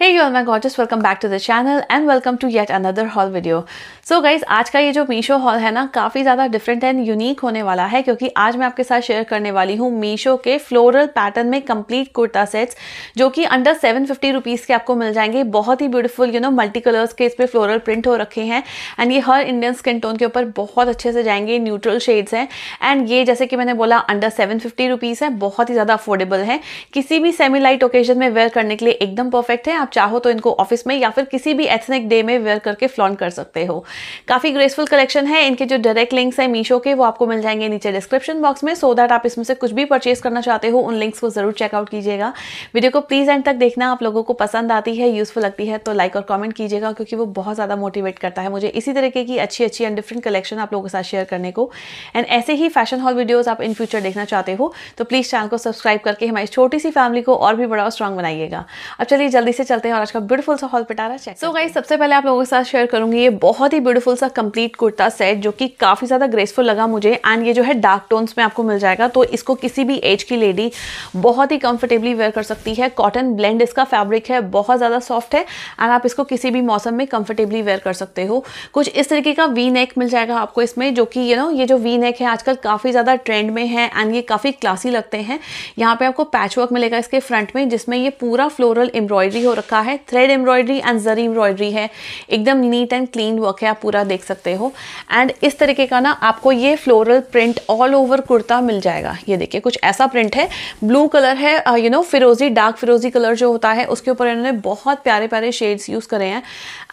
Hey you all my gorgeous welcome back to the channel and welcome to yet another haul video. So guys आज का ये जो Meesho haul है ना काफ़ी ज़्यादा different एंड unique होने वाला है क्योंकि आज मैं आपके साथ share करने वाली हूँ मीशो के फ्लोरल पैटर्न में complete कुर्ता सेट्स जो कि अंडर 750 रुपीज़ के आपको मिल जाएंगे बहुत ही beautiful you know multi colours के इस पर फ्लोरल प्रिंट हो रखे हैं एंड ये हर इंडियन स्किन टोन के ऊपर बहुत अच्छे से जाएंगे न्यूट्रल शेड्स हैं एंड ये जैसे कि मैंने बोला अंडर सेवन फिफ्टी रुपीज़ है बहुत ही ज़्यादा अफोर्डेबल है किसी भी सेमी लाइट ओकेजन में वेयर करने के लिए एकदम परफेक्ट है आप चाहो तो इनको ऑफिस में या फिर किसी भी एथनिक डे में वेयर करके फ्लॉन कर सकते हो काफ़ी ग्रेसफुल कलेक्शन है इनके जो डायरेक्ट लिंक्स हैं मीशो के वो आपको मिल जाएंगे नीचे डिस्क्रिप्शन बॉक्स में सो दैट आप इसमें से कुछ भी परचेज करना चाहते हो उन लिंक्स को ज़रूर चेकआउट कीजिएगा वीडियो को प्लीज़ एंड तक देखना आप लोगों को पसंद आती है यूज़फुल लगती है तो लाइक और कॉमेंट कीजिएगा क्योंकि वो बहुत ज़्यादा मोटिवेट करता है मुझे इसी तरीके की अच्छी अच्छी एंड डिफरेंट कलेक्शन आप लोगों के साथ शेयर करने को एंड ऐसे ही फैशन हॉल वीडियोज़ आप इन फ्यूचर देखना चाहते हो तो प्लीज़ चैनल को सब्सक्राइब करके हमारी छोटी सी फैमिली को और भी बड़ा और स्ट्रांग बनाइएगा अब चलिए जल्दी से चल चलते हैं और आज का ब्यूटीफुल सा हॉल पिटारा चेक सो गाइस सबसे पहले आप लोगों के साथ शेयर करूंगी ये बहुत ही ब्यूटीफुल सा कंप्लीट कुर्ता सेट जो कि काफी ज्यादा ग्रेसफुल लगा मुझे एंड ये जो है डार्क टोन्स में आपको मिल जाएगा तो इसको किसी भी एज की लेडी बहुत ही कंफर्टेबली वेयर कर सकती है कॉटन ब्लेंड इसका फैब्रिक है बहुत ज्यादा सॉफ्ट है एंड आप इसको किसी भी मौसम में कंफर्टेबली वेयर कर सकते हो कुछ इस तरीके का वी नेक मिल जाएगा आपको इसमें जो कि यू नो ये जो वी नेक है आजकल काफी ज्यादा ट्रेंड में है एंड ये काफी क्लासी लगते हैं यहाँ पे आपको पैचवर्क मिलेगा इसके फ्रंट में जिसमें ये पूरा फ्लोरल एम्ब्रॉयडरी हो रखा रखा है thread embroidery and zari embroidery है एकदम नीट एंड क्लीन वर्क है आप पूरा देख सकते हो एंड इस तरीके का ना आपको ये floral print all over kurta मिल जाएगा ये देखिए कुछ ऐसा प्रिंट है ब्लू कलर है यू uh, नो फिरोजी डार्क फिरोजी कलर जो होता है उसके ऊपर इन्होंने बहुत प्यारे प्यारे शेड्स यूज़ करे हैं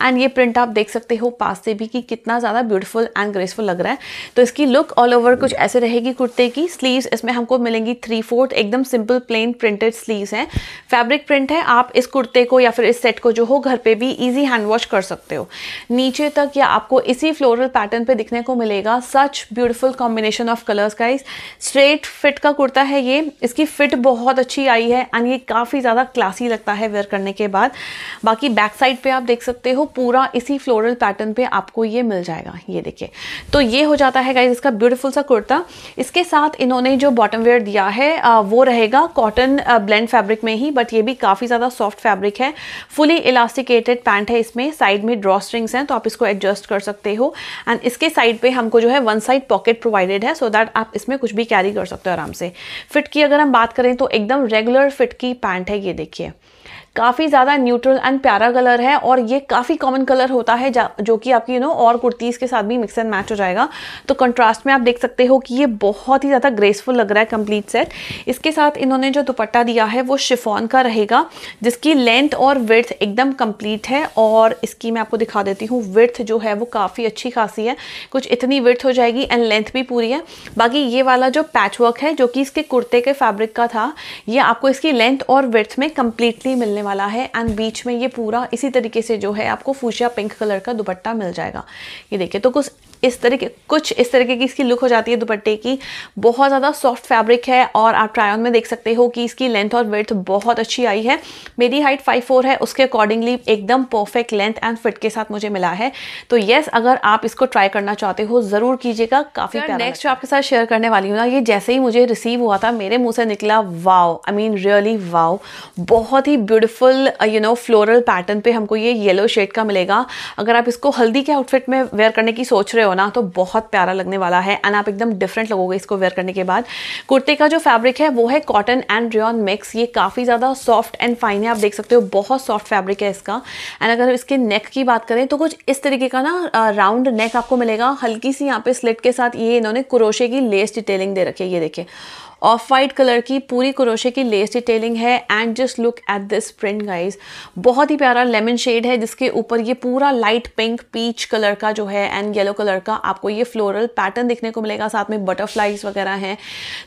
एंड ये प्रिंट आप देख सकते हो पास से भी कि कितना ज़्यादा ब्यूटीफुल एंड ग्रेसफुल लग रहा है तो इसकी लुक ऑल ओवर कुछ ऐसे रहेगी कुर्ते की स्लीव्स इसमें हमको मिलेंगी थ्री फोर्थ एकदम सिंपल प्लेन प्रिंटेड स्लीव्स हैं फैब्रिक प्रिंट है आप इस कुर्ते को या फिर इस सेट को जो हो घर पे भी इजी हैंड वॉश कर सकते हो नीचे तक या आपको इसी फ्लोरल पैटर्न पे दिखने को मिलेगा such beautiful combination of colours का स्ट्रेट फिट का कुर्ता है ये इसकी फिट बहुत अच्छी आई है एंड ये काफ़ी ज़्यादा क्लासी लगता है वेयर करने के बाद बाकी बैक साइड पर आप देख सकते हो पूरा इसी फ्लोरल पैटर्न पर आपको ये मिल जाएगा ये देखिए तो ये हो जाता है गाइज इसका ब्यूटिफुल सा कुर्ता इसके साथ इन्होंने जो बॉटम वेयर दिया है वो रहेगा कॉटन ब्लेंड फैब्रिक में ही बट ये भी काफ़ी ज़्यादा सॉफ्ट फैब्रिक है है फुली इलास्टिकेटेड पैंट है इसमें साइड में ड्रॉ स्ट्रिंग्स हैं तो आप इसको एडजस्ट कर सकते हो एंड इसके साइड पे हमको जो है वन साइड पॉकेट प्रोवाइडेड है सो so दैट आप इसमें कुछ भी कैरी कर सकते हो आराम से फिट की अगर हम बात करें तो एकदम रेगुलर फिट की पैंट है ये देखिए काफ़ी ज़्यादा न्यूट्रल एंड प्यारा कलर है और ये काफ़ी कॉमन कलर होता है जो कि आपकी यू नो और कुर्तीज़ के साथ भी मिक्स एंड मैच हो जाएगा तो कंट्रास्ट में आप देख सकते हो कि ये बहुत ही ज़्यादा ग्रेसफुल लग रहा है कंप्लीट सेट इसके साथ इन्होंने जो दुपट्टा दिया है वो शिफॉन का रहेगा जिसकी लेंथ और विर्थ एकदम कम्प्लीट है और इसकी मैं आपको दिखा देती हूँ विर्थ जो है वो काफ़ी अच्छी खासी है कुछ इतनी विर्थ हो जाएगी एंड लेंथ भी पूरी है बाकी ये वाला जो पैच है जो कि इसके कुर्ते के फैब्रिक का था ये आपको इसकी लेंथ और विर्थ में कम्प्लीटली मिलने वाला है एंड बीच में ये पूरा इसी तरीके से जो है आपको फूशिया पिंक कलर का दुपट्टा मिल जाएगा ये देखिए तो कुछ इस तरीके कुछ इस तरीके की इसकी लुक हो जाती है दुपट्टे की बहुत ज़्यादा सॉफ्ट फैब्रिक है और आप ट्रायन में देख सकते हो कि इसकी लेंथ और वेथ बहुत अच्छी आई है मेरी हाइट फाइव फोर है उसके अकॉर्डिंगली एकदम परफेक्ट लेंथ एंड फिट के साथ मुझे मिला है तो येस अगर आप इसको ट्राई करना चाहते हो ज़रूर कीजिएगा काफ़ी नेक्स्ट जो आपके साथ शेयर करने वाली हूँ ना ये जैसे ही मुझे रिसीव हुआ था मेरे मुँह से निकला wow I mean really wow बहुत ही beautiful you know floral pattern पर हमको ये येलो शेड का मिलेगा अगर आप इसको हल्दी के आउटफिट में वेयर करने की सोच रहे हो ना तो बहुत प्यारा लगने वाला है एंड आप एकदम डिफरेंट लगोगे इसको वेयर करने के बाद कुर्ते का जो फैब्रिक है वो है कॉटन एंड रियॉन मिक्स ये काफ़ी ज़्यादा सॉफ्ट एंड फाइन है आप देख सकते हो बहुत सॉफ्ट फैब्रिक है इसका एंड अगर इसके नेक की बात करें तो कुछ इस तरीके का ना राउंड नेक आपको मिलेगा हल्की सी यहाँ पे स्लिट के साथ ये इन्होंने क्रोशे की लेस डिटेलिंग दे रखी है ये देखिए ऑफ वाइट कलर की पूरी क्रोशे की लेस डिटेलिंग है and just look at this print guys बहुत ही प्यारा लेमन शेड है जिसके ऊपर ये पूरा लाइट पिंक पीच कलर का जो है एंड येलो कलर का आपको ये फ्लोरल पैटर्न देखने को मिलेगा साथ में बटरफ्लाइज वगैरह हैं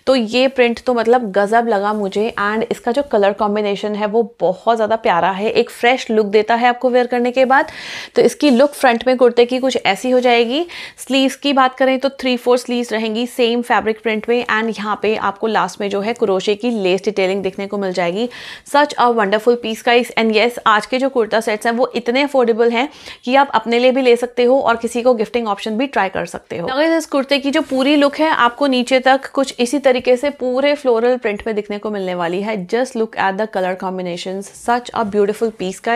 तो ये प्रिंट तो मतलब गज़ब लगा मुझे एंड इसका जो कलर कॉम्बिनेशन है वो बहुत ज़्यादा प्यारा है एक फ्रेश लुक देता है आपको वेयर करने के बाद तो इसकी लुक फ्रंट में कुर्ते की कुछ ऐसी हो जाएगी स्लीव्स की बात करें तो थ्री फोर स्लीव्स रहेंगी सेम फैब्रिक प्रिंट में एंड यहाँ पे आपको आपको लास्ट में जो है क्रोशे की लेस डिटेलिंग देखने को मिल जाएगी सच अ वंडरफुल पीस का एंड येस आज के जो कुर्ता सेट्स हैं वो इतने अफोर्डेबल हैं कि आप अपने लिए भी ले सकते हो और किसी को गिफ्टिंग ऑप्शन भी ट्राई कर सकते हो अगर इस कुर्ते की जो पूरी लुक है आपको नीचे तक कुछ इसी तरीके से पूरे फ्लोरल प्रिंट में दिखने को मिलने वाली है just look at the colour combination such a beautiful piece का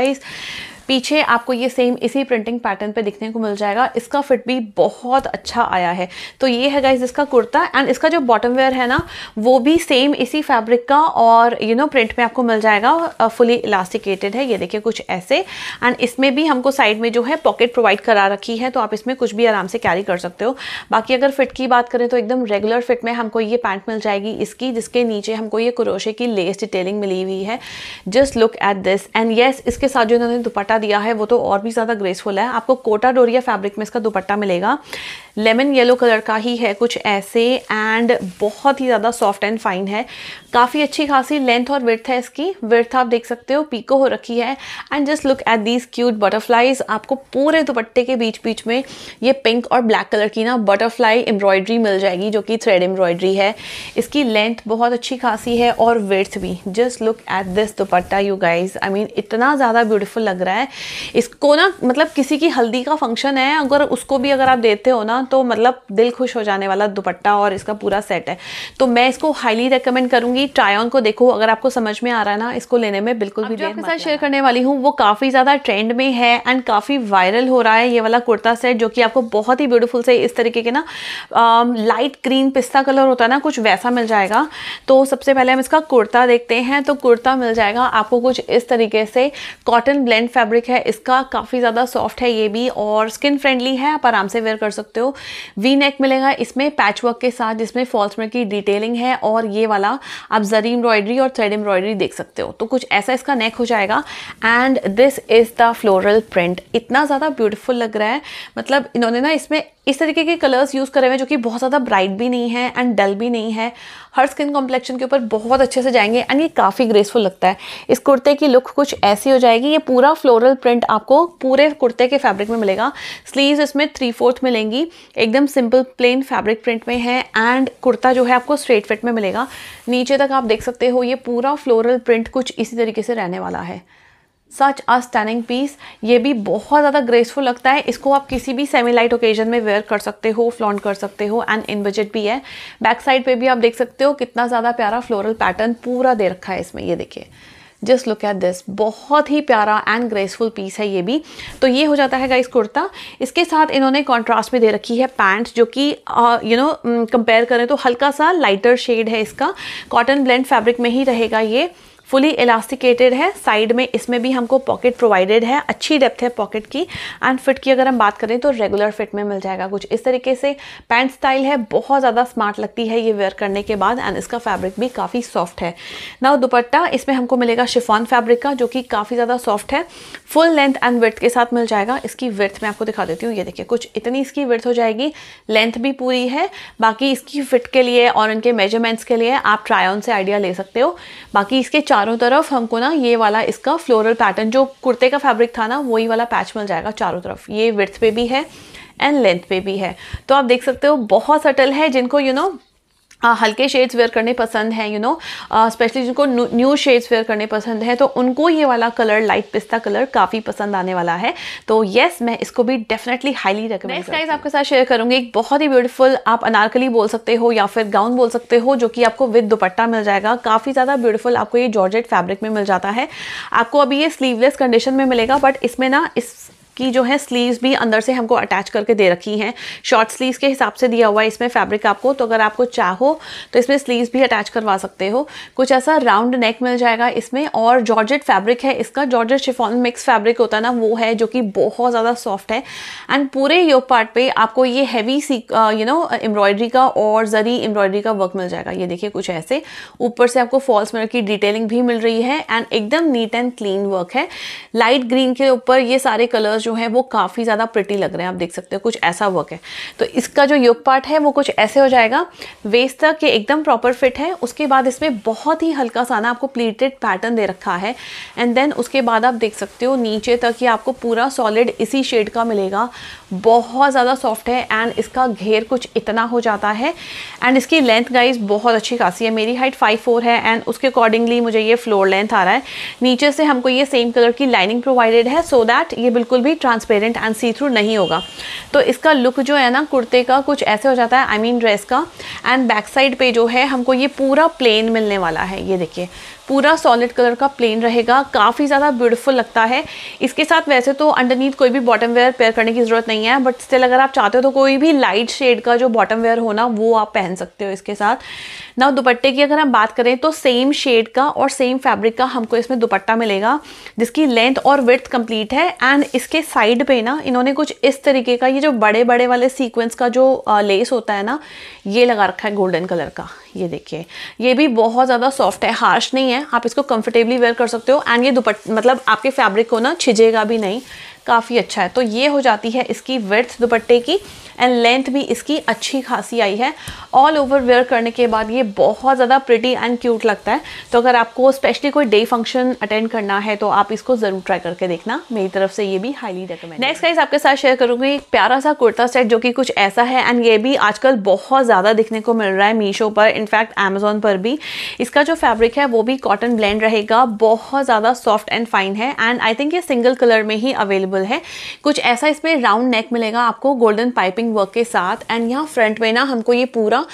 पीछे आपको ये सेम इसी प्रिंटिंग पैटर्न पे दिखने को मिल जाएगा इसका फिट भी बहुत अच्छा आया है तो ये है गाइज इसका कुर्ता एंड इसका जो बॉटम वेयर है ना वो भी सेम इसी फैब्रिक का और यू नो प्रिंट में आपको मिल जाएगा फुली इलास्टिकेटेड है ये देखिए कुछ ऐसे एंड इसमें भी हमको साइड में जो है पॉकेट प्रोवाइड करा रखी है तो आप इसमें कुछ भी आराम से कैरी कर सकते हो बाकी अगर फिट की बात करें तो एकदम रेगुलर फिट में हमको ये पैंट मिल जाएगी इसकी जिसके नीचे हमको ये क्रोशे की लेस डिटेलिंग मिली हुई है just look at this and yes इसके साथ जो इन्होंने दुपट्टा दुपट्टा दिया है वो तो और भी ज़्यादा ग्रेसफुल है आपको कोटा डोरिया फैब्रिक में इसका दुपट्टा मिलेगा लेमन येलो कलर का ही है कुछ ऐसे एंड बहुत ही ज़्यादा सॉफ्ट एंड फाइन है काफ़ी अच्छी खासी लेंथ और विर्थ है इसकी विर्थ आप देख सकते हो पीको हो रखी है and just look at these cute butterflies आपको पूरे दुपट्टे के बीच बीच में ये पिंक और ब्लैक कलर की ना बटरफ्लाई एम्ब्रॉयडरी मिल जाएगी जो कि थ्रेड एम्ब्रॉयडरी है इसकी लेंथ बहुत अच्छी खासी है और विर्थ भी just look at this dupatta you guys I mean इतना ज़्यादा ब्यूटीफुल लग रहा है है इसको ना मतलब किसी की हल्दी का फंक्शन है अगर उसको भी अगर आप देते हो ना तो मतलब दिल खुश हो जाने वाला दुपट्टा और इसका पूरा सेट है तो मैं इसको हाईली रिकमेंड करूंगी ट्राई ऑन को देखो अगर आपको समझ में आ रहा है ना इसको लेने में बिल्कुल भी आपके साथ शेयर करने वाली हूँ वो काफ़ी ज़्यादा ट्रेंड में है एंड काफ़ी वायरल हो रहा है ये वाला कुर्ता सेट जो कि आपको बहुत ही ब्यूटीफुल से इस तरीके के ना लाइट ग्रीन पिस्ता कलर होता है ना कुछ वैसा मिल जाएगा तो सबसे पहले हम इसका कुर्ता देखते हैं तो कुर्ता मिल जाएगा आपको कुछ इस तरीके से कॉटन ब्लेंड फैब्रिक फैब्रिक है इसका काफ़ी ज़्यादा सॉफ्ट है ये भी और स्किन फ्रेंडली है आप आराम से वेयर कर सकते हो वी नेक मिलेगा इसमें पैच वर्क के साथ जिसमें फॉल्स में की डिटेलिंग है और ये वाला आप जरी एम्ब्रॉयडरी और थ्रेड एम्ब्रॉयडरी देख सकते हो तो कुछ ऐसा इसका नेक हो जाएगा and this is the floral print इतना ज़्यादा ब्यूटिफुल लग रहा है मतलब इन्होंने ना इसमें इस तरीके के कलर्स यूज़ करे हुए हैं जो कि बहुत ज़्यादा ब्राइट भी नहीं है एंड डल भी नहीं है हर स्किन कॉम्प्लेक्शन के ऊपर बहुत अच्छे से जाएंगे एंड ये काफ़ी ग्रेसफुल लगता है इस कुर्ते की लुक कुछ ऐसी हो जाएगी ये पूरा फ्लोर फ्लोरल प्रिंट आपको पूरे कुर्ते के फैब्रिक में मिलेगा स्लीव्स इसमें थ्री फोर्थ मिलेंगी एकदम सिंपल प्लेन फैब्रिक प्रिंट में है एंड कुर्ता जो है आपको स्ट्रेट फिट में मिलेगा नीचे तक आप देख सकते हो ये पूरा फ्लोरल प्रिंट कुछ इसी तरीके से रहने वाला है सच आ स्टैनिंग पीस ये भी बहुत ज़्यादा ग्रेसफुल लगता है इसको आप किसी भी सेमी लाइट ओकेजन में वेयर कर सकते हो फ्लॉन्ट कर सकते हो एंड इन बजट भी है बैक साइड पे भी आप देख सकते हो कितना ज़्यादा प्यारा फ्लोरल पैटर्न पूरा दे रखा है इसमें ये देखिए जस्ट लुक एट दिस बहुत ही प्यारा एंड ग्रेसफुल पीस है ये भी तो ये हो जाता है गाइस कुर्ता इसके साथ इन्होंने कॉन्ट्रास्ट में दे रखी है पैंट जो कि यू नो कंपेयर करें तो हल्का सा लाइटर शेड है इसका कॉटन ब्लेंड फैब्रिक में ही रहेगा ये फुली इलास्टिकेटेड है साइड में इसमें भी हमको पॉकेट प्रोवाइडेड है अच्छी डेप्थ है पॉकेट की एंड फिट की अगर हम बात करें तो रेगुलर फिट में मिल जाएगा कुछ इस तरीके से पैंट स्टाइल है बहुत ज़्यादा स्मार्ट लगती है ये वेयर करने के बाद एंड इसका फैब्रिक भी काफ़ी सॉफ्ट है ना दुपट्टा इसमें हमको मिलेगा शिफॉन फैब्रिक का जो कि काफ़ी ज़्यादा सॉफ्ट है फुल लेंथ एंड विर्थ के साथ मिल जाएगा इसकी विर्थ मैं आपको दिखा देती हूँ ये देखिए कुछ इतनी इसकी विर्थ हो जाएगी लेंथ भी पूरी है बाकी इसकी फिट के लिए और इनके मेजरमेंट्स के लिए आप ट्राई ऑन से आइडिया ले सकते हो बाकी इसके चार चारों तरफ हमको ना ये वाला इसका फ्लोरल पैटर्न जो कुर्ते का फैब्रिक था ना वही वाला पैच मिल जाएगा चारों तरफ ये विर्थ पे भी है एंड लेंथ पे भी है तो आप देख सकते हो बहुत सटल है जिनको यू you नो know, हल्के शेड्स वेयर करने पसंद हैं यू नो स्पेशली जिनको न्यू शेड्स वेयर करने पसंद हैं तो उनको ये वाला कलर लाइट पिस्ता कलर काफ़ी पसंद आने वाला है तो येस मैं इसको भी definitely highly recommend next guys आपके साथ शेयर करूँगी एक बहुत ही ब्यूटीफुल आप अनारकली बोल सकते हो या फिर गाउन बोल सकते हो जो कि आपको विद दुपट्टा मिल जाएगा काफ़ी ज़्यादा ब्यूटीफुल आपको ये जॉर्जेट फैब्रिक में मिल जाता है आपको अभी ये स्लीवलेस कंडीशन में मिलेगा बट इसमें ना इस इसकी जो है स्लीव्स भी अंदर से हमको अटैच करके दे रखी हैं शॉर्ट स्लीव्स के हिसाब से दिया हुआ है इसमें फैब्रिक आपको तो अगर आपको चाहो तो इसमें स्लीव्स भी अटैच करवा सकते हो कुछ ऐसा राउंड नेक मिल जाएगा इसमें और जॉर्जेट फैब्रिक है इसका जॉर्जेट शिफॉन मिक्स फैब्रिक होता है ना वो है जो कि बहुत ज़्यादा सॉफ्ट है एंड पूरे योग पार्ट पर आपको ये हैवी सी यू नो एम्ब्रॉयडरी का और जरी एम्ब्रॉयडरी का वर्क मिल जाएगा ये देखिए कुछ ऐसे ऊपर से आपको फॉल्स मिरर की डिटेलिंग भी मिल रही है एंड एकदम नीट एंड क्लीन वर्क है लाइट ग्रीन के ऊपर ये सारे कलर्स जो जो है वो काफ़ी ज़्यादा प्रिटी लग रहे हैं आप देख सकते हो कुछ ऐसा वर्क है तो इसका जो योग पार्ट है वो कुछ ऐसे हो जाएगा वेस्ट तक ये एकदम प्रॉपर फिट है उसके बाद इसमें बहुत ही हल्का सा ना आपको प्लीटेड पैटर्न दे रखा है एंड देन उसके बाद आप देख सकते हो नीचे तक ये आपको पूरा सॉलिड इसी शेड का मिलेगा बहुत ज़्यादा सॉफ्ट है एंड इसका घेर कुछ इतना हो जाता है एंड इसकी लेंथ गाइज बहुत अच्छी खासी है मेरी हाइट फाइव फोर है एंड उसके अकॉर्डिंगली मुझे ये फ्लोर लेंथ आ रहा है नीचे से हमको ये सेम कलर की लाइनिंग प्रोवाइडेड है सो so दैट ये बिल्कुल भी ट्रांसपेरेंट एंड सी थ्रू नहीं होगा तो इसका लुक जो है ना कुर्ते का कुछ ऐसे हो जाता है आई मीन ड्रेस का एंड बैक साइड पर जो है हमको ये पूरा प्लेन मिलने वाला है ये देखिए पूरा सॉलिड कलर का प्लेन रहेगा काफ़ी ज़्यादा ब्यूटीफुल लगता है इसके साथ वैसे तो अंडरनीथ कोई भी बॉटम वेयर पेयर करने की ज़रूरत नहीं है बट स्टिल अगर आप चाहते हो तो कोई भी लाइट शेड का जो बॉटम वेयर हो ना वो आप पहन सकते हो इसके साथ ना दुपट्टे की अगर हम बात करें तो सेम शेड का और सेम फैब्रिक का हमको इसमें दुपट्टा मिलेगा जिसकी लेंथ और विर्थ कम्प्लीट है एंड इसके साइड पर ना इन्होंने कुछ इस तरीके का ये जो बड़े बड़े वाले सीक्वेंस का जो लेस होता है ना ये लगा रखा है गोल्डन कलर का ये देखिए ये भी बहुत ज़्यादा सॉफ्ट है हार्श नहीं है आप इसको कंफर्टेबली वेयर कर सकते हो एंड ये दुपट मतलब आपके फैब्रिक को ना छिजेगा भी नहीं काफ़ी अच्छा है तो ये हो जाती है इसकी विर्थ दुपट्टे की एंड लेंथ भी इसकी अच्छी खासी आई है ऑल ओवर वेयर करने के बाद ये बहुत ज़्यादा प्रिटी एंड क्यूट लगता है तो अगर आपको स्पेशली कोई डे फंक्शन अटेंड करना है तो आप इसको ज़रूर ट्राई करके देखना मेरी तरफ से ये भी हाईली रिकमेंड नेक्स्ट गाइज आपके साथ शेयर करूँगी एक प्यारा सा कुर्ता सेट जो कि कुछ ऐसा है एंड ये भी आजकल बहुत ज़्यादा दिखने को मिल रहा है मीशो पर इनफैक्ट अमेजोन पर भी इसका जो फैब्रिक है वो भी कॉटन ब्लेंड रहेगा बहुत ज़्यादा सॉफ्ट एंड फाइन है एंड आई थिंक ये सिंगल कलर में ही अवेलेबल अवेलेबल है कुछ ऐसा इसमें राउंड नेक मिलेगा आपको गोल्डन पाइपिंग वर्क के साथ एंड यहाँ फ्रंट में ना हमको ये पूरा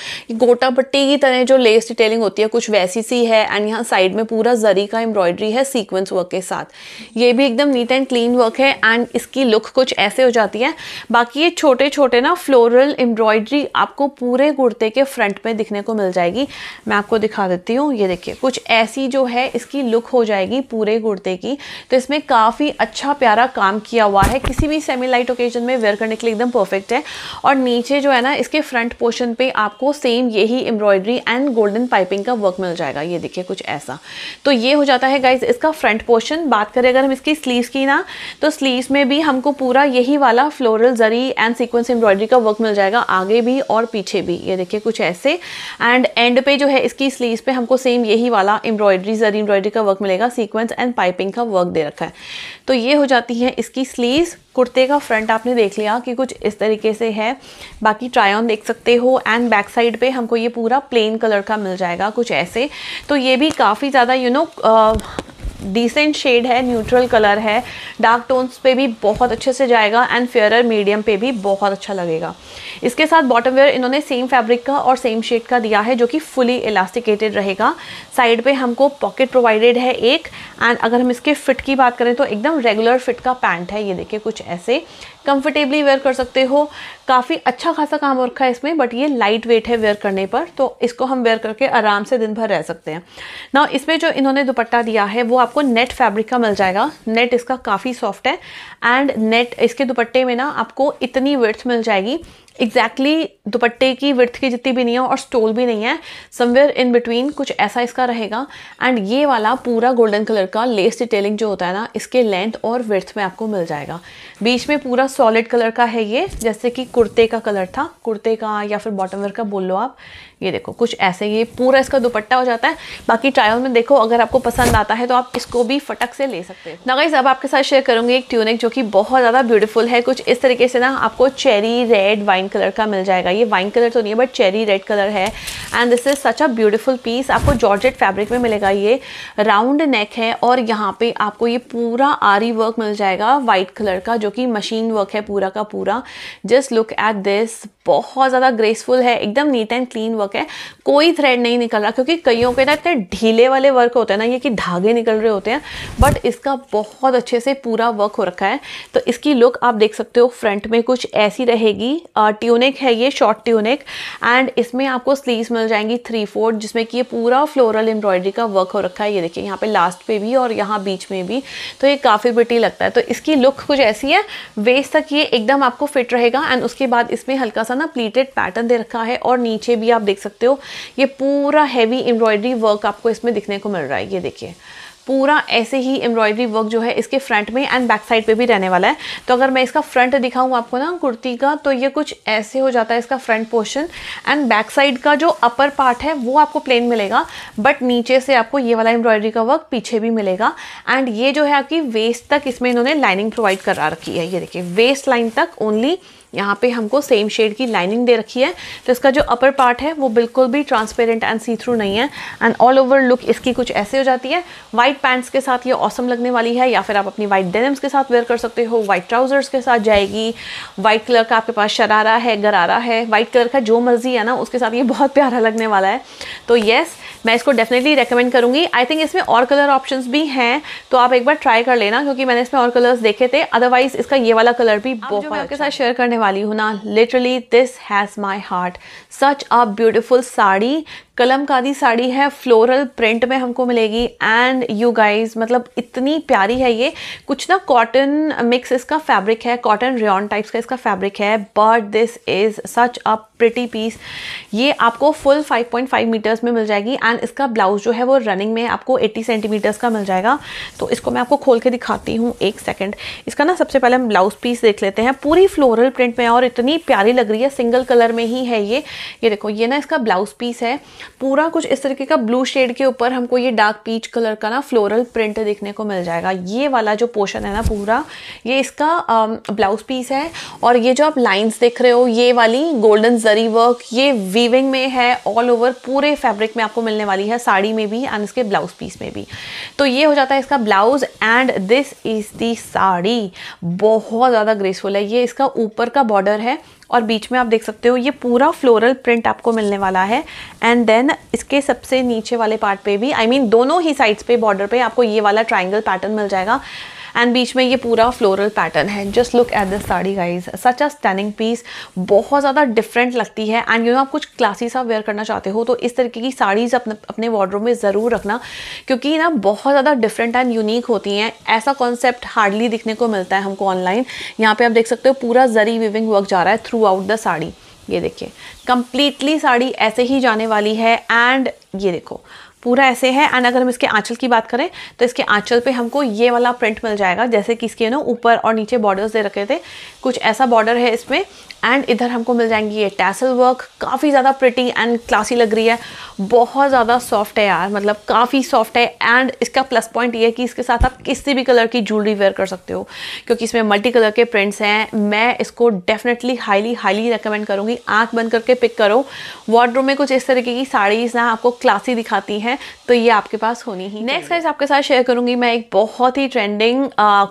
गोटा पट्टी की तरह जो लेस डिटेलिंग होती है कुछ वैसी सी है एंड यहाँ साइड में पूरा जरी का एम्ब्रॉयडरी है सीक्वेंस वर्क के साथ ये भी एकदम नीट एंड क्लीन वर्क है एंड इसकी लुक कुछ ऐसे हो जाती है बाकी ये छोटे छोटे ना फ्लोरल एम्ब्रॉयडरी आपको पूरे कुर्ते के फ्रंट में दिखने को मिल जाएगी मैं आपको दिखा देती हूँ ये देखिए कुछ ऐसी जो है इसकी लुक हो जाएगी पूरे कुर्ते की तो इसमें काफ़ी अच्छा प्यारा काम किया हुआ है किसी भी सेमी लाइट ओकेजन में वेयर करने के लिए एकदम परफेक्ट है और नीचे जो है ना इसके फ्रंट पोर्शन पे आपको सेम यही एम्ब्रॉयडरी एंड गोल्डन पाइपिंग का वर्क मिल जाएगा ये देखिए कुछ ऐसा तो ये हो जाता है गाइज इसका फ्रंट पोर्शन बात करें अगर हम इसकी स्लीव की ना तो स्लीवस में भी हमको पूरा यही वाला floral zari and sequence embroidery का वर्क मिल जाएगा आगे भी और पीछे भी ये देखिए कुछ ऐसे एंड एंड पे जो है इसकी स्लीव पे हमको सेम यही वाला एम्ब्रॉयडरी जरी एम्ब्रॉयडरी का वर्क मिलेगा सीक्वेंस एंड पाइपिंग का वर्क दे रखा है तो ये हो जाती है इसकी इसकी स्लीव्स कुर्ते का फ्रंट आपने देख लिया कि कुछ इस तरीके से है बाकी ट्राई ऑन देख सकते हो एंड बैक साइड पे हमको ये पूरा प्लेन कलर का मिल जाएगा कुछ ऐसे तो ये भी काफ़ी ज़्यादा यू नो डिसेंट शेड है न्यूट्रल कलर है डार्क टोन्स पे भी बहुत अच्छे से जाएगा एंड फेयरर मीडियम पे भी बहुत अच्छा लगेगा इसके साथ बॉटम वेयर इन्होंने सेम फैब्रिक का और सेम शेड का दिया है जो कि फुली इलास्टिकेटेड रहेगा साइड पे हमको पॉकेट प्रोवाइडेड है एक एंड अगर हम इसके फिट की बात करें तो एकदम रेगुलर फिट का पैंट है ये देखिए कुछ ऐसे कंफर्टेबली वेयर कर सकते हो काफ़ी अच्छा खासा काम रखा है इसमें बट ये लाइट वेट है वेयर करने पर तो इसको हम वेयर करके आराम से दिन भर रह सकते हैं ना इसमें जो इन्होंने दुपट्टा दिया है वो आप आपको नेट फैब्रिक का मिल जाएगा नेट इसका काफ़ी सॉफ्ट है एंड नेट इसके दुपट्टे में ना आपको इतनी विर्थ मिल जाएगी एग्जैक्टली exactly दुपट्टे की विर्थ की जितनी भी नहीं है और स्टोल भी नहीं है समवेयर इन बिटवीन कुछ ऐसा इसका रहेगा एंड ये वाला पूरा गोल्डन कलर का लेस डिटेलिंग जो होता है ना इसके लेंथ और विर्थ में आपको मिल जाएगा बीच में पूरा सॉलिड कलर का है ये जैसे कि कुर्ते का कलर था कुर्ते का या फिर बॉटम वेयर का बोल लो आप ये देखो कुछ ऐसे ये पूरा इसका दुपट्टा हो जाता है बाकी ट्रायल में देखो अगर आपको पसंद आता है तो आप इसको भी फटक से ले सकते हैं नगाइज अब आपके साथ शेयर करूँगी एक ट्यूनिक जो कि बहुत ज़्यादा ब्यूटीफुल है कुछ इस तरीके से ना आपको cherry red wine wine colour का मिल जाएगा ये वाइन कलर तो नहीं है बट चेरी रेड कलर है and this is such a beautiful piece आपको जॉर्जेट फैब्रिक में मिलेगा ये राउंड नेक है और यहाँ पे आपको ये पूरा आरी वर्क मिल जाएगा वाइट कलर का जो कि मशीन वर्क है पूरा का पूरा जस्ट लुक एट दिस बहुत ज़्यादा ग्रेसफुल है एकदम नीट एंड क्लीन वर्क है कोई थ्रेड नहीं निकल रहा क्योंकि कईयों के ना इतने ढीले वाले वर्क होते हैं ना ये कि धागे निकल रहे होते हैं बट इसका बहुत अच्छे से पूरा वर्क हो रखा है तो इसकी लुक आप देख सकते हो फ्रंट में कुछ ऐसी रहेगी ट्यूनिक है ये शॉर्ट ट्यूनिक एंड इसमें आपको स्लीव्स मिल जाएंगी थ्री फोर्थ जिसमें कि ये पूरा फ्लोरल एम्ब्रॉयडरी का वर्क हो रखा है ये देखिए यहाँ पे लास्ट पे भी और यहाँ बीच में भी तो ये काफ़ी बिटी लगता है तो इसकी लुक कुछ ऐसी है वेस्ट तक ये एकदम आपको फिट रहेगा एंड उसके बाद इसमें हल्का सा ना प्लीटेड पैटर्न दे रखा है और नीचे भी आप देख सकते हो ये पूरा हैवी एम्ब्रॉयडरी वर्क आपको इसमें दिखने को मिल रहा है ये देखिए पूरा ऐसे ही एम्ब्रॉयडरी वर्क जो है इसके फ्रंट में एंड बैक साइड पे भी रहने वाला है तो अगर मैं इसका फ्रंट दिखाऊं आपको ना कुर्ती का तो ये कुछ ऐसे हो जाता है इसका front portion and back side का जो अपर पार्ट है वो आपको प्लेन मिलेगा बट नीचे से आपको ये वाला एम्ब्रॉयडरी का वर्क पीछे भी मिलेगा एंड ये जो है आपकी वेस्ट तक इसमें इन्होंने लाइनिंग प्रोवाइड करा रखी है ये देखिए वेस्ट लाइन तक ओनली यहाँ पे हमको सेम शेड की लाइनिंग दे रखी है तो इसका जो अपर पार्ट है वो बिल्कुल भी ट्रांसपेरेंट एंड सी थ्रू नहीं है एंड ऑल ओवर लुक इसकी कुछ ऐसे हो जाती है वाइट पैंट्स के साथ ये औसम लगने वाली है या फिर आप अपनी वाइट डेनिम्स के साथ वेयर कर सकते हो वाइट ट्राउजर्स के साथ जाएगी वाइट कलर का आपके पास शरारा है गरारा है वाइट कलर का जो मर्जी है ना उसके साथ ये बहुत प्यारा लगने वाला है तो येस मैं इसको डेफिनेटली रिकमेंड करूँगी आई थिंक इसमें और कलर ऑप्शन भी हैं तो आप एक बार ट्राई कर लेना क्योंकि मैंने इसमें और कलर्स देखे थे अदरवाइज इसका ये वाला कलर भी बहुत आपके अच्छा साथ शेयर करने वाली हूँ ना literally this has my heart such a beautiful sari Kalamkari sari है फ्लोरल प्रिंट में हमको मिलेगी एंड यू गाइज मतलब इतनी प्यारी है ये कुछ ना कॉटन मिक्स इसका फैब्रिक है कॉटन रियॉन टाइप्स का इसका फैब्रिक है but this is such a pretty piece ये आपको फुल 5.5 मीटर्स में मिल जाएगी एंड इसका ब्लाउज जो है वो रनिंग में आपको 80 सेंटीमीटर्स का मिल जाएगा तो इसको मैं आपको खोल के दिखाती हूँ एक सेकेंड इसका ना सबसे पहले हम ब्लाउज पीस देख लेते हैं पूरी फ्लोरल प्रिंट में और इतनी प्यारी लग रही है सिंगल कलर में ही है ये ये देखो ये ना इसका ब्लाउज पीस है पूरा कुछ इस तरीके का ब्लू शेड के ऊपर हमको ये डार्क पीच कलर का ना फ्लोरल प्रिंट देखने को मिल जाएगा ये वाला जो पोर्शन है ना पूरा ये इसका ब्लाउज पीस है और ये जो आप लाइन्स देख रहे हो ये वाली गोल्डन जरी वर्क ये वीविंग में है ऑल ओवर पूरे फैब्रिक में आपको मिलने वाली है साड़ी में भी एंड इसके ब्लाउज पीस में भी तो ये हो जाता है इसका blouse and this is the sari बहुत ज़्यादा ग्रेसफुल है ये इसका ऊपर का बॉर्डर है और बीच में आप देख सकते हो ये पूरा फ्लोरल प्रिंट आपको मिलने वाला है एंड देन इसके सबसे नीचे वाले पार्ट पे भी आई I मीन mean, दोनों ही साइड्स पे बॉर्डर पे आपको ये वाला ट्राइंगल पैटर्न मिल जाएगा एंड बीच में ये पूरा फ्लोरल पैटर्न है just look at this sari guys such a stunning piece बहुत ज़्यादा डिफरेंट लगती है एंड यू नो आप कुछ क्लासी सा वेयर करना चाहते हो तो इस तरीके की साड़ीज़ अपने अपने वार्ड्रोब में ज़रूर रखना क्योंकि ना बहुत ज़्यादा डिफरेंट एंड यूनिक होती हैं ऐसा कॉन्सेप्ट हार्डली दिखने को मिलता है हमको ऑनलाइन यहाँ पे आप देख सकते हो पूरा जरी विविंग वर्क जा रहा है थ्रू आउट द साड़ी ये देखिए कम्प्लीटली साड़ी ऐसे ही जाने वाली है एंड ये देखो पूरा ऐसे है एंड अगर हम इसके आंचल की बात करें तो इसके आंचल पे हमको ये वाला प्रिंट मिल जाएगा जैसे कि इसके ना ऊपर और नीचे बॉर्डर्स दे रखे थे कुछ ऐसा बॉर्डर है इसमें एंड इधर हमको मिल जाएंगी ये टैसल वर्क काफ़ी ज़्यादा प्रिटी एंड क्लासी लग रही है बहुत ज़्यादा सॉफ्ट है यार मतलब काफ़ी सॉफ्ट है एंड इसका प्लस पॉइंट ये है कि इसके साथ आप किसी भी कलर की ज्वेलरी वेयर कर सकते हो क्योंकि इसमें मल्टी कलर के प्रिंट्स हैं मैं इसको डेफिनेटली हाईली हाईली रिकमेंड करूँगी आँख बंद करके पिक करो वार्ड्रोब में कुछ इस तरीके की साड़ीज़ ना आपको क्लासी दिखाती हैं हैं तो ये आपके पास होनी ही नेक्स्ट गाइस आपके साथ शेयर करूंगी मैं एक बहुत ही trending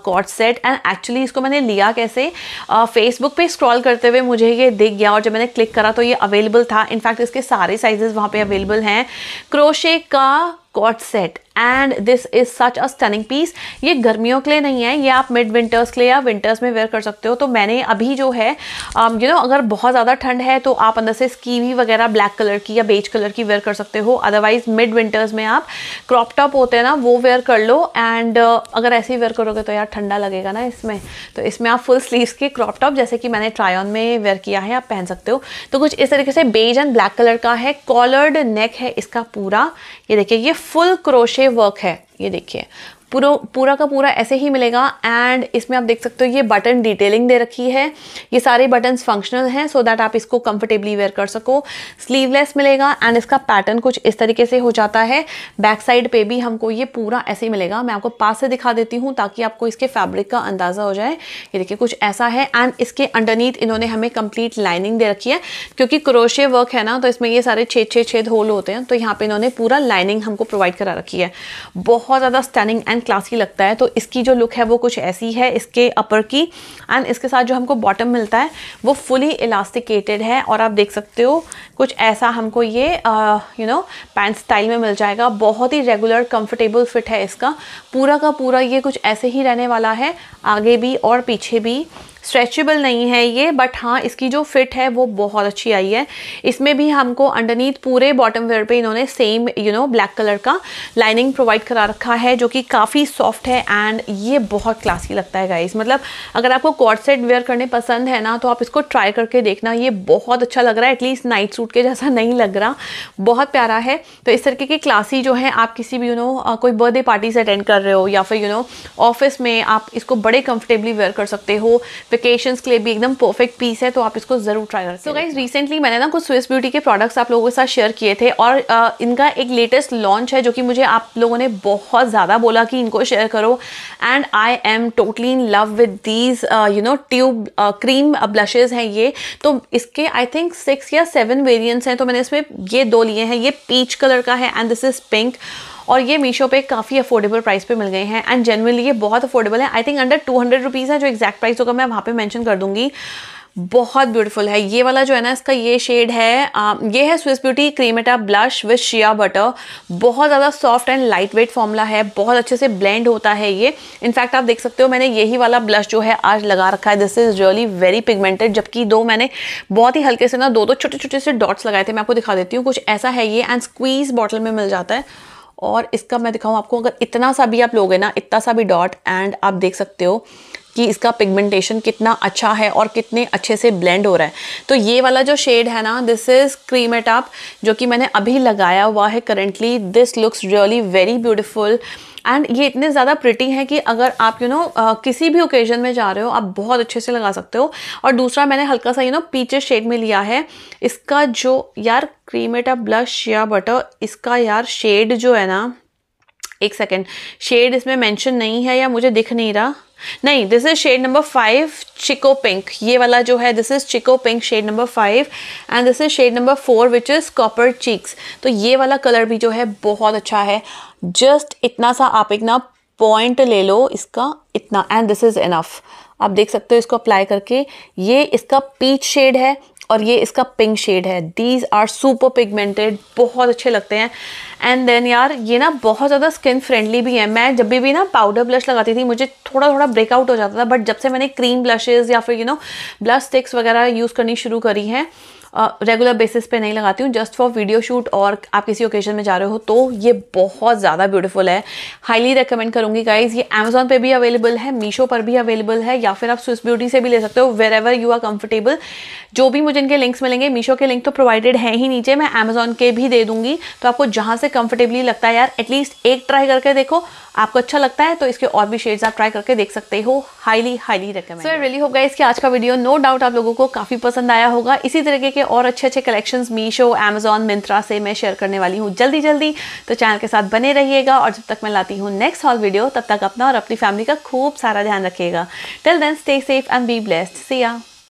coord set and actually इसको मैंने लिया कैसे फेसबुक uh, पे स्क्रॉल करते हुए मुझे ये दिख गया और जब मैंने क्लिक करा तो ये अवेलेबल था इनफैक्ट इसके सारे साइजेस वहाँ पर अवेलेबल हैं क्रोशे का coord set and this is such a stunning piece ये गर्मियों के लिए नहीं है ये आप मिड विंटर्स के लिए या विंटर्स में वेयर कर सकते हो तो मैंने अभी जो है you um, know you know, अगर बहुत ज़्यादा ठंड है तो आप अंदर से स्कीवी वगैरह ब्लैक कलर की या बेज कलर की वेयर कर सकते हो अदरवाइज मिड विंटर्स में आप क्रॉप टॉप होते हैं ना वो वेयर कर लो एंड uh, अगर ऐसे ही वेयर करोगे तो यार ठंडा लगेगा ना इसमें तो इसमें आप फुल स्लीव्स के क्रॉप टॉप जैसे कि मैंने ट्रायन में वेयर किया है आप पहन सकते हो तो कुछ इस तरीके से बेज एंड ब्लैक कलर का है कॉलर्ड नेक है इसका पूरा ये देखिए ये फुल क्रोशे वर्क है ये देखिए पूरा पूरा का पूरा ऐसे ही मिलेगा एंड इसमें आप देख सकते हो ये बटन डिटेलिंग दे रखी है ये सारे बटन्स फंक्शनल हैं सो दैट आप इसको कंफर्टेबली वेयर कर सको स्लीवलेस मिलेगा एंड इसका पैटर्न कुछ इस तरीके से हो जाता है बैक साइड पे भी हमको ये पूरा ऐसे ही मिलेगा मैं आपको पास से दिखा देती हूँ ताकि आपको इसके फैब्रिक का अंदाज़ा हो जाए ये देखिए कुछ ऐसा है एंड इसके अंडरनीथ इन्होंने हमें कंप्लीट लाइनिंग दे रखी है क्योंकि क्रोशे वर्क है ना तो इसमें ये सारे छेद छेद छेद होल होते हैं तो यहाँ पर इन्होंने पूरा लाइनिंग हमको प्रोवाइड करा रखी है बहुत ज़्यादा स्टैनिंग एंड एंड क्लासी लगता है तो इसकी जो लुक है वो कुछ ऐसी है इसके अपर की एंड इसके साथ जो हमको बॉटम मिलता है वो फुली इलास्टिकेटेड है और आप देख सकते हो कुछ ऐसा हमको ये यू नो पैंट स्टाइल में मिल जाएगा बहुत ही रेगुलर कंफर्टेबल फिट है इसका पूरा का पूरा ये कुछ ऐसे ही रहने वाला है आगे भी और पीछे भी स्ट्रेचेबल नहीं है ये बट हाँ इसकी जो फिट है वो बहुत अच्छी आई है इसमें भी हमको अंडरनीथ पूरे बॉटम वेयर पे इन्होंने same you know black colour का लाइनिंग प्रोवाइड करा रखा है जो कि काफ़ी सॉफ्ट है एंड ये बहुत क्लासी लगता है गाइस मतलब अगर आपको कॉर्ड सेट वेयर करने पसंद है ना तो आप इसको ट्राई करके देखना ये बहुत अच्छा लग रहा है एटलीस्ट नाइट सूट के जैसा नहीं लग रहा बहुत प्यारा है तो इस तरीके की क्लासी जो है आप किसी भी यू you नो know, कोई बर्थडे पार्टी से अटेंड कर रहे हो या फिर यू नो ऑफिस में आप इसको बड़े कंफर्टेबली वेयर कर सकते हो वेकेशन के लिए भी एकदम परफेक्ट पीस है तो आप इसको ज़रूर ट्राई कर सकते गाइज रिसेंटली मैंने ना कुछ स्विस ब्यूटी के प्रोडक्ट्स आप लोगों के साथ शेयर किए थे और आ, इनका एक लेटेस्ट लॉन्च है जो कि मुझे आप लोगों ने बहुत ज़्यादा बोला कि इनको शेयर करो and I am totally in love with these you know tube cream blushes हैं ये तो इसके आई थिंक सिक्स या सेवन वेरियंट्स हैं तो मैंने इसमें ये दो लिए हैं ये पीच कलर का है एंड दिस इज़ पिंक और ये मीशो पे काफ़ी अफोर्डेबल प्राइस पे मिल गए हैं एंड जनरली ये बहुत अफोर्डेबल है I think under two hundred rupees है जो एक्जैक्ट प्राइस होगा मैं वहाँ पे मेंशन कर दूंगी बहुत ब्यूटीफुल है ये वाला जो है ना इसका ये शेड है आ, ये है Swiss beauty creamata blush with shea butter बहुत ज़्यादा soft and lightweight formula है बहुत अच्छे से ब्लेंड होता है ये इनफैक्ट आप देख सकते हो मैंने यही वाला ब्लश जो है आज लगा रखा है this is really very pigmented जबकि दो मैंने बहुत ही हल्के से ना दो दो छोटे छोटे से डॉट्स लगाए थे मैं आपको दिखा देती हूँ कुछ ऐसा है ये एंड स्क्वीज़ बॉटल में मिल जाता है और इसका मैं दिखाऊँ आपको अगर इतना सा भी आप लोगे ना इतना सा भी डॉट एंड आप देख सकते हो कि इसका पिगमेंटेशन कितना अच्छा है और कितने अच्छे से ब्लेंड हो रहा है तो ये वाला जो शेड है ना दिस इज़ क्रीम एट आप जो कि मैंने अभी लगाया हुआ है currently this looks really very beautiful and ये इतने ज़्यादा प्रिटी हैं कि अगर आप यू you नो know, किसी भी ओकेजन में जा रहे हो आप बहुत अच्छे से लगा सकते हो और दूसरा मैंने हल्का सा यू नो पीचे शेड में लिया है इसका जो यार क्रीमेटा ब्लश या बटर इसका यार शेड जो है ना एक सेकेंड शेड इसमें मेंशन नहीं है या मुझे दिख नहीं रहा नहीं this is shade number five chico pink ये वाला जो है this is chico pink shade number five and this is shade number four which is copper cheeks तो ये वाला कलर भी जो है बहुत अच्छा है जस्ट इतना सा आप एक ना पॉइंट ले लो इसका इतना एंड दिस इज़ इनफ आप देख सकते हो इसको अप्लाई करके ये इसका पीच शेड है और ये इसका पिंक शेड है दीज आर सुपर पिगमेंटेड बहुत अच्छे लगते हैं एंड देन यार ये ना बहुत ज़्यादा स्किन फ्रेंडली भी है मैं जब भी भी ना पाउडर ब्लश लगाती थी मुझे थोड़ा थोड़ा ब्रेकआउट हो जाता था बट जब से मैंने क्रीम ब्लशेज़ या फिर यू नो ब्लश स्टिक्स वगैरह यूज़ करनी शुरू करी हैं रेगुलर बेसिस पे नहीं लगाती हूँ जस्ट फॉर वीडियो शूट और आप किसी ओकेजन में जा रहे हो तो ये बहुत ज़्यादा ब्यूटीफुल है हाईली रिकमेंड करूँगी गाइज ये अमेजोन पे भी अवेलेबल है मीशो पर भी अवेलेबल है या फिर आप स्विस ब्यूटी से भी ले सकते हो wherever you are comfortable जो भी मुझे इनके लिंक्स मिलेंगे मीशो के लिंक तो प्रोवाइडेड है ही नीचे मैं अमेजोन के भी दे दूँगी तो आपको जहाँ से कम्फर्टेबली लगता है यार एटलीस्ट एक ट्राई करके देखो आपको अच्छा लगता है तो इसके और भी शेड्स आप ट्राई करके देख सकते हो highly highly recommend sir I really hope आज का वीडियो नो no डाउट आप लोगों को काफ़ी पसंद आया होगा इसी तरीके के और अच्छे अच्छे कलेक्शन मीशो एमेजॉन मिंत्रा से मैं शेयर करने वाली हूँ जल्दी जल्दी तो चैनल के साथ बने रहिएगा और जब तक मैं लाती हूँ नेक्स्ट हॉल वीडियो तब तक अपना और अपनी फैमिली का खूब सारा ध्यान रखिएगा till then stay safe and be blessed Siya